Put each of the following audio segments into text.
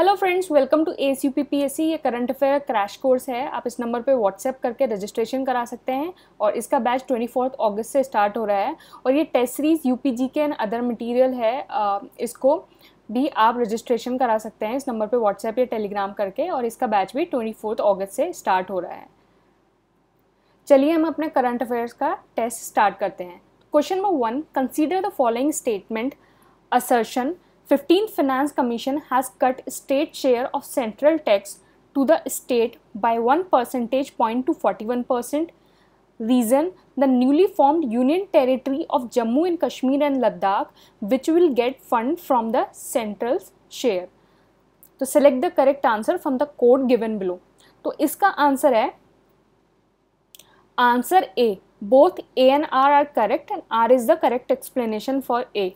Hello friends welcome to A C P P S C ये current affair crash course है आप इस number पे व्हाट्सएप करके रजिस्ट्रेशन करा सकते हैं और इसका बैच ट्वेंटी फोर्थ ऑगस्ट से स्टार्ट हो रहा है और ये test series U P G के एंड अदर मटीरियल है इसको भी आप रजिस्ट्रेशन करा सकते हैं इस नंबर पे व्हाट्सएप या टेलीग्राम करके और इसका बैच भी ट्वेंटी फोर्थ ऑगस्ट से स्टार्ट हो रहा है चलिए हम अपने करंट अफेयर्स का टेस्ट स्टार्ट करते हैं question number one consider the following statement assertion 15th Finance Commission has cut state share of central tax to the state by 1 percentage point to 41%. Reason the newly formed Union Territory of Jammu and Kashmir and Ladakh, which will get fund from the central share. So select the correct answer from the code given below. So इसका answer है answer A. Both A and R are correct and R is the correct explanation for A.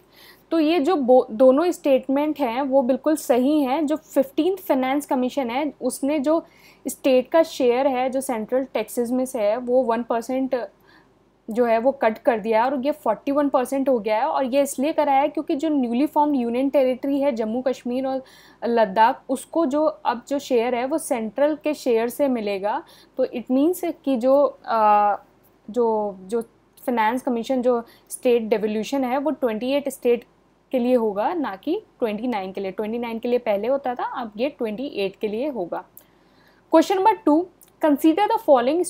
तो ये जो दोनों statement हैं वो बिल्कुल सही हैं जो फिफ्टीन फाइनेंस कमीशन है उसने जो स्टेट का शेयर है जो सेंट्रल टैक्सेस में से है वो वन परसेंट जो है वो कट कर दिया है और ये फोर्टी वन परसेंट हो गया है और ये इसलिए कराया है क्योंकि जो न्यूली फॉर्म यूनियन टेरिटरी है जम्मू कश्मीर और लद्दाख उसको जो अब जो शेयर है वो सेंट्रल के शेयर से मिलेगा तो इट मीन्स कि जो आ, जो जो फाइनेंस कमीशन जो स्टेट डेवोल्यूशन है वो ट्वेंटी एट स्टेट के लिए होगा ना कि 29 के लिए 29 के लिए पहले होता था अब ये 28 के लिए होगा question number two consider the following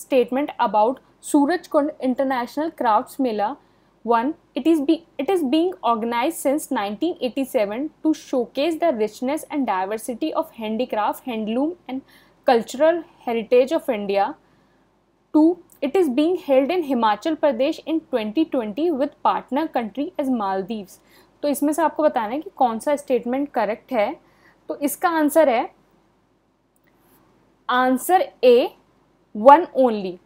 statement about Suraj Kund international crafts Mela one it is B it is being organize since 1987 eighty seven to showcase the richness and diversity of handicraft handloom and cultural heritage of India two it is being held in Himachal Pradesh in 2020 with partner country as Maldives. तो इसमें से आपको बताना है कि कौन सा statement correct है तो इसका आंसर है आंसर ए वन ओनली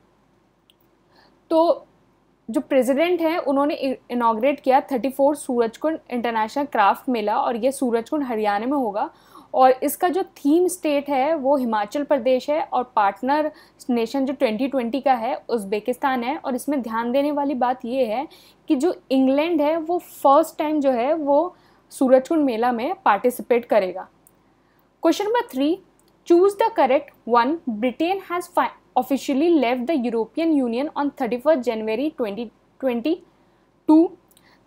तो जो प्रेसिडेंट हैं उन्होंने इनाग्रेट किया thirty four Surajkund international craft Mela और ये सूरजकुंड हरियाणा में होगा और इसका जो थीम स्टेट है वो हिमाचल प्रदेश है और पार्टनर नेशन जो 2020 का है उज्बेकिस्तान है और इसमें ध्यान देने वाली बात ये है कि जो इंग्लैंड है वो फर्स्ट टाइम जो है वो सूरजकुंड मेला में पार्टिसिपेट करेगा question number three choose the correct one Britain has officially left the European Union on twenty January 2022.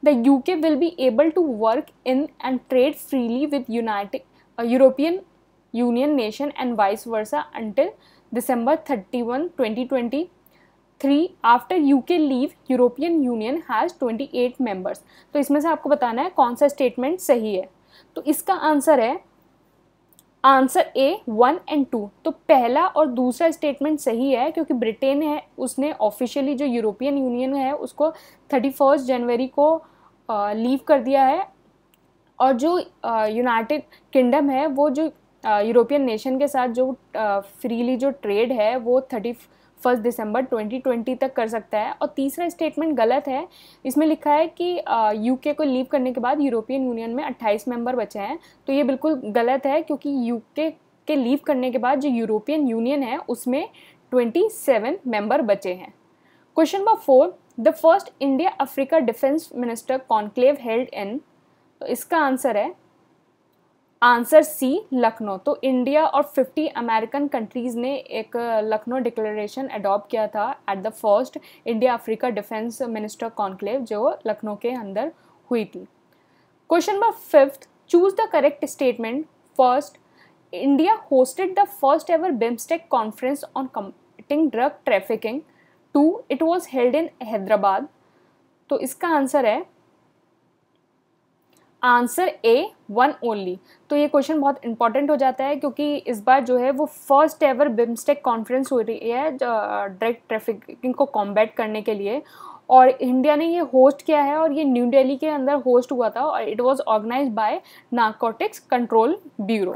The you will be able to work in and trade freely with United Union nation and vice versa until December thirty one 31, twenty three after UK leave European Union has 28 members तो इसमें से आपको बताना है कौन सा statement सही है तो इसका आंसर है answer A one and two तो पहला और दूसरा स्टेटमेंट सही है क्योंकि ब्रिटेन है उसने ऑफिशियली जो यूरोपियन यूनियन है उसको थर्टी फर्स्ट जनवरी को लीव कर दिया है और जो यूनाइटेड किंगडम है वो जो यूरोपियन नेशन के साथ जो फ्रीली जो ट्रेड है वो थर्टी फर्स्ट दिसंबर 2020 तक कर सकता है और तीसरा स्टेटमेंट गलत है इसमें लिखा है कि यूके को लीव करने के बाद यूरोपियन यूनियन में 28 मेंबर बचे हैं तो ये बिल्कुल गलत है क्योंकि यूके के लीव करने के बाद जो यूरोपियन यूनियन है उसमें 27 मेंबर बचे हैं question number four the first India Africa defence minister conclave held in तो इसका आंसर है आंसर सी लखनऊ तो इंडिया और 50 अमेरिकन कंट्रीज़ ने एक लखनऊ डिक्लेरेशन अडॉप्ट किया था at the first India Africa defence minister conclave जो लखनऊ के अंदर हुई थी question number fifth choose the correct statement first India hosted the first ever BIMSTEC conference on combating drug trafficking two it was held in Hyderabad तो इसका answer है answer A one only तो ये क्वेश्चन बहुत इंपॉर्टेंट हो जाता है क्योंकि इस बार जो है वो फर्स्ट एवर बिम्स्टेक कॉन्फ्रेंस हो रही है ड्रग ट्रैफिकिंग को कॉम्बैट करने के लिए और इंडिया ने ये होस्ट किया है और ये न्यू दिल्ली के अंदर होस्ट हुआ था और it was organize by narcotics control bureau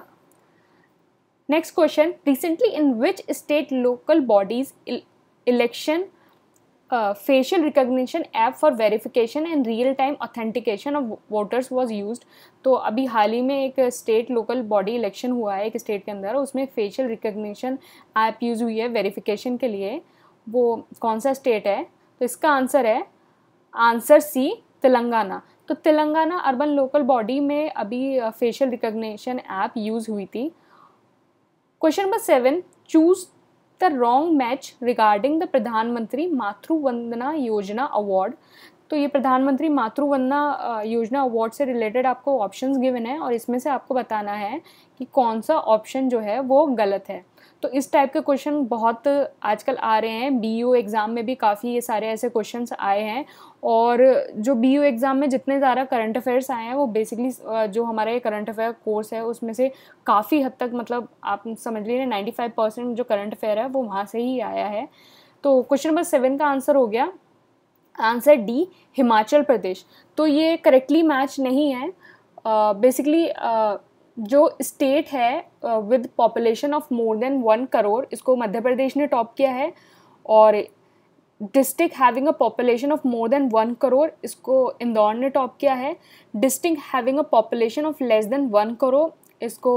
next question recently in which state local bodies election facial recognition app for verification and real time authentication of voters was use तो अभी हाल ही में एक state local body election हुआ है एक state के अंदर उसमें फेशियल रिकग्निशन ऐप यूज़ हुई है वेरीफिकेशन के लिए वो कौन सा स्टेट है तो इसका आंसर है आंसर सी तेलंगाना तो तेलंगाना अर्बन लोकल बॉडी में अभी फेशियल रिकोगशन ऐप यूज़ हुई थी question number seven choose the wrong match regarding the Pradhan Mantri Matru वंदना योजना अवार्ड तो ये प्रधानमंत्री मातृ वंदना योजना अवार्ड से रिलेटेड आपको ऑप्शंस गिवन है और इसमें से आपको बताना है कि कौन सा ऑप्शन जो है वो गलत है तो इस टाइप के क्वेश्चन बहुत आजकल आ रहे हैं बी एग्ज़ाम में भी काफ़ी ये सारे ऐसे क्वेश्चन आए हैं और जो बी एग्ज़ाम में जितने ज़्यादा करंट अफेयर्स आए हैं वो बेसिकली जो हमारा ये करंट अफेयर कोर्स है उसमें से काफ़ी हद तक मतलब आप समझ लीजिए नाइन्टी फाइव परसेंट जो करंट अफेयर है वो वहाँ से ही आया है तो क्वेश्चन नंबर सेवन का आंसर हो गया आंसर डी हिमाचल प्रदेश तो ये करेक्टली मैच नहीं है बेसिकली uh, uh, जो स्टेट है with population of more than one crore इसको मध्य प्रदेश ने टॉप किया है और district having a population of more than one crore इसको इंदौर ने टॉप किया है district having a population of less than one crore इसको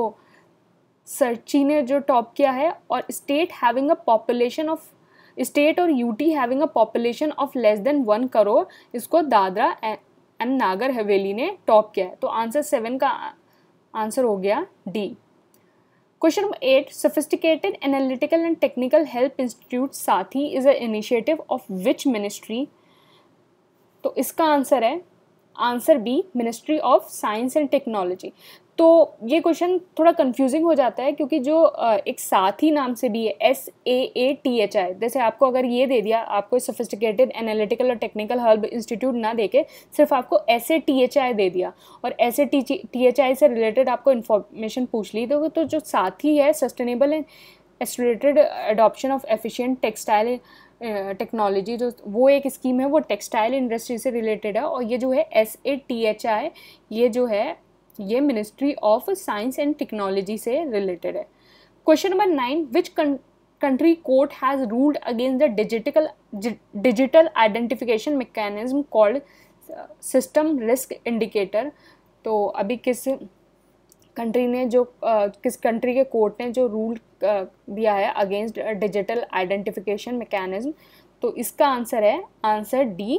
सरची ने जो टॉप किया है और state having a population of state और UT having a population of less than one crore इसको दादरा एंड नागर हवेली ने टॉप किया है तो आंसर सेवन का आंसर हो गया D question number eight sophisticated analytical and technical help institute SATHI is a initiative of which ministry तो इसका आंसर है answer B ministry of science and technology तो ये क्वेश्चन थोड़ा कंफ्यूजिंग हो जाता है क्योंकि जो एक साथी नाम से भी है S A A T H I जैसे आपको अगर ये दे दिया आपको सोफिस्टिकेटेड एनालिटिकल और टेक्निकल हर्ब इंस्टीट्यूट ना दे के सिर्फ आपको S A T H I दे दिया और S A T H I से रिलेटेड आपको इन्फॉर्मेशन पूछ ली तो, तो जो साथी है sustainable and accelerated adoption of efficient textile technology जो वो एक स्कीम है वो टेक्सटाइल इंडस्ट्री से रिलेटेड है और ये जो है S A T H I ये जो है ये ministry of science and technology से रिलेटेड है question number nine which country court has ruled against the digital digital identification mechanism called system risk indicator तो अभी किस कंट्री ने जो किस कंट्री के कोर्ट ने जो रूल दिया है अगेंस्ट डिजिटल आइडेंटिफिकेशन मैकेनिज्म तो इसका आंसर है answer D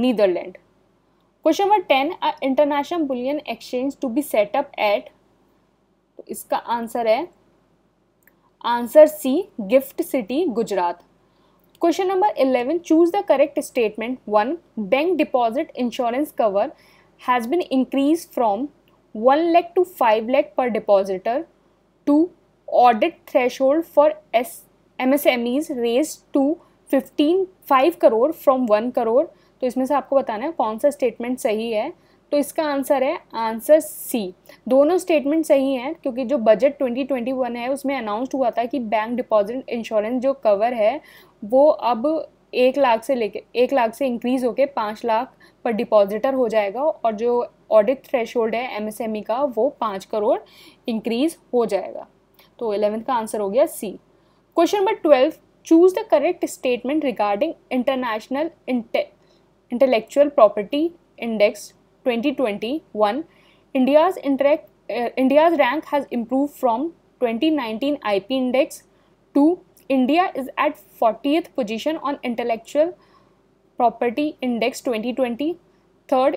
Netherland question number ten international bullion exchange to be setup at तो इसका आंसर है answer C GIFT City Gujarat question number eleven choose the correct statement one bank deposit insurance cover has been increase from one lakh to five lakh per depositor two audit threshold for S M S M is raise to fifteen five crore from one crore तो इसमें से आपको बताना है कौन सा statement सही है तो इसका आंसर है आंसर सी दोनों स्टेटमेंट सही हैं क्योंकि जो बजट 2021 है उसमें अनाउंस्ड हुआ था कि बैंक डिपॉजिट इंश्योरेंस जो कवर है वो अब एक लाख से लेके एक लाख से इंक्रीज़ होके पाँच लाख पर डिपॉजिटर हो जाएगा और जो ऑडिट थ्रेशोल्ड है एमएसएमई e का वो पाँच करोड़ इंक्रीज हो जाएगा तो इलेवेंथ का आंसर हो गया C question number twelve choose the correct statement regarding international intellectual property index 2021 India's interact India's rank has improve from 2019 P index two India is at fortieth position on intellectual property index twenty twenty third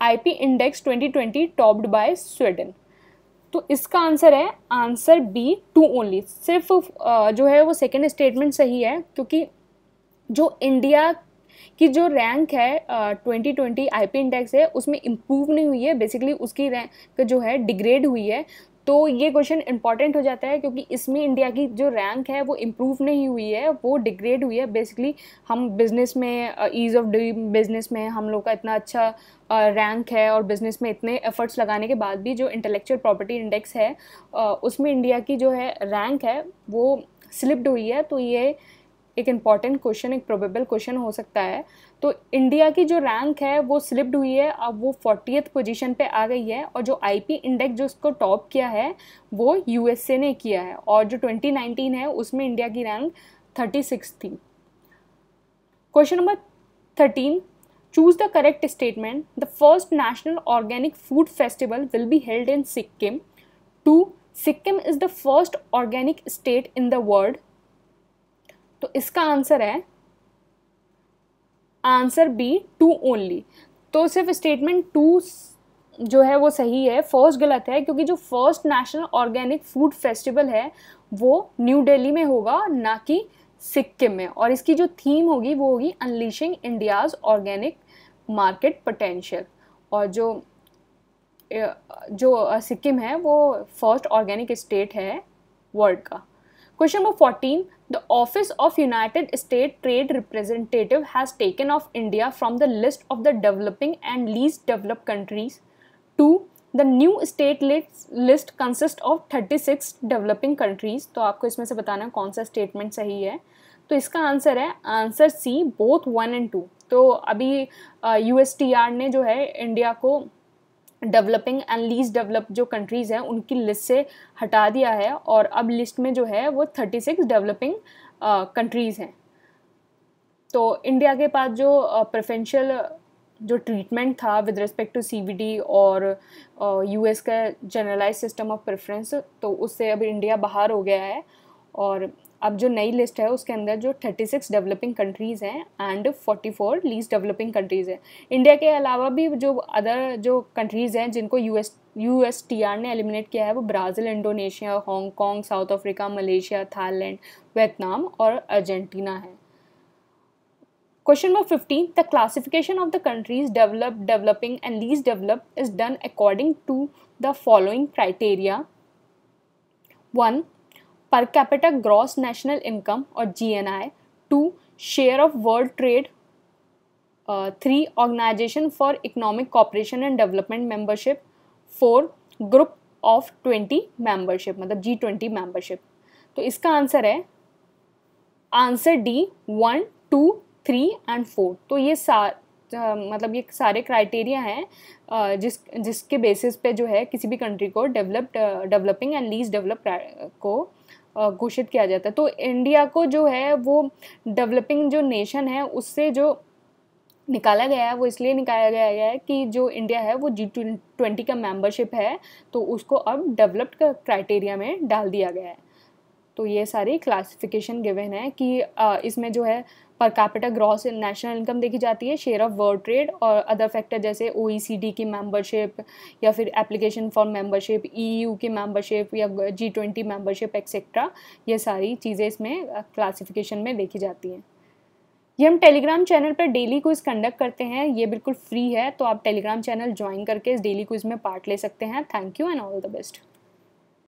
IP index 2020 topped by Sweden तो इसका answer है answer B to only सिर्फ जो है वो second statement सही है क्योंकि जो इंडिया की जो रैंक है ट्वेंटी ट्वेंटी आई इंडेक्स है उसमें इम्प्रूव नहीं हुई है बेसिकली उसकी रैंक जो है डिग्रेड हुई है तो ये क्वेश्चन इंपॉर्टेंट हो जाता है क्योंकि इसमें इंडिया की जो रैंक है वो इम्प्रूव नहीं हुई है वो डिग्रेड हुई है बेसिकली हम बिज़नेस में ईज़ ऑफ डूइंग बिज़नेस में हम लोग का इतना अच्छा रैंक uh, है और बिज़नेस में इतने एफ़र्ट्स लगाने के बाद भी जो इंटेलेक्चुअल प्रॉपर्टी इंडेक्स है uh, उसमें इंडिया की जो है रैंक है वो स्लिप्ड हुई है तो ये एक इम्पॉर्टेंट क्वेश्चन एक प्रोबेबल क्वेश्चन हो सकता है तो इंडिया की जो रैंक है वो स्लिप्ड हुई है अब वो फोर्टी पोजीशन पे आ गई है और जो आईपी इंडेक्स जो उसको टॉप किया है वो यूएसए ने किया है और जो 2019 है उसमें इंडिया की रैंक 36 थी question number 13 choose the correct statement the first national organic food festival will be held in Sikkim two Sikkim is the first organic state in the world तो इसका आंसर है आंसर बी टू ओनली तो सिर्फ statement to जो है वो सही है फर्स्ट गलत है क्योंकि जो first national organic food festival है वो न्यू दिल्ली में होगा ना कि सिक्किम में और इसकी जो थीम होगी वो होगी unleashing India's organic market potential और जो जो सिक्किम है वो फर्स्ट ऑर्गेनिक स्टेट है वर्ल्ड का question number fourteen The Office of United States Trade Representative has taken off India from the list of the developing and least developed countries to the new state list consists of 36 developing countries. तो आपको इसमें से बताना कौन सा statement सही है तो इसका आंसर है answer C both one and two तो अभी यू uh, ने जो है इंडिया को डेवलपिंग एंड लीस्ट डेवलप जो कंट्रीज़ हैं उनकी लिस्ट से हटा दिया है और अब लिस्ट में जो है वो थर्टी सिक्स डेवलपिंग कंट्रीज़ हैं तो इंडिया के पास जो प्रफेंशियल जो ट्रीटमेंट था with respect to C D और यू एस का जनरलाइज सिस्टम ऑफ प्रेफरेंस तो उससे अब इंडिया बाहर हो गया है और अब जो नई लिस्ट है उसके अंदर जो 36 डेवलपिंग कंट्रीज़ हैं एंड 44 लीस्ट डेवलपिंग कंट्रीज़ हैं इंडिया के अलावा भी जो अदर जो कंट्रीज़ हैं जिनको U S U S T R ने एलिमिनेट किया है वो Brazil Indonesia Hong Kong South Africa Malaysia Thailand Vietnam और अर्जेंटीना है question number fifteen the classification of the countries develop developing and least develop is done according to the following criteria one per capita gross national income और G N I two share of world trade three organisation for economic cooperation and development membership four group of twenty membership मतलब G twenty membership तो इसका answer है answer D one two three and four तो ये सार मतलब ये सारे क्राइटेरिया हैं जिस जिसके बेसिस पे जो है किसी भी कंट्री को developed developing and least develop को घोषित किया जाता है तो इंडिया को जो है वो डेवलपिंग जो नेशन है उससे जो निकाला गया है वो इसलिए निकाला गया है कि जो इंडिया है वो जी ट्वेंटी का मेंबरशिप है तो उसको अब डेवलप्ड क्राइटेरिया में डाल दिया गया है तो ये सारी क्लासिफिकेशन गिवन है कि इसमें जो है पर कैपिटल ग्रॉस नेशनल इनकम देखी जाती है शेयर ऑफ वर्ल्ड ट्रेड और अदर फैक्टर जैसे ओ की मेंबरशिप या फिर एप्लीकेशन फॉर मेंबरशिप ई की मेंबरशिप या जी ट्वेंटी मेम्बरशिप एक्सेट्रा ये सारी चीज़ें इसमें क्लासिफिकेशन में देखी जाती हैं ये हम टेलीग्राम चैनल पर डेली क्विज कंडक्ट करते हैं ये बिल्कुल फ्री है तो आप टेलीग्राम चैनल ज्वाइन करके इस डेली क्विज में पार्ट ले सकते हैं thank you and all the best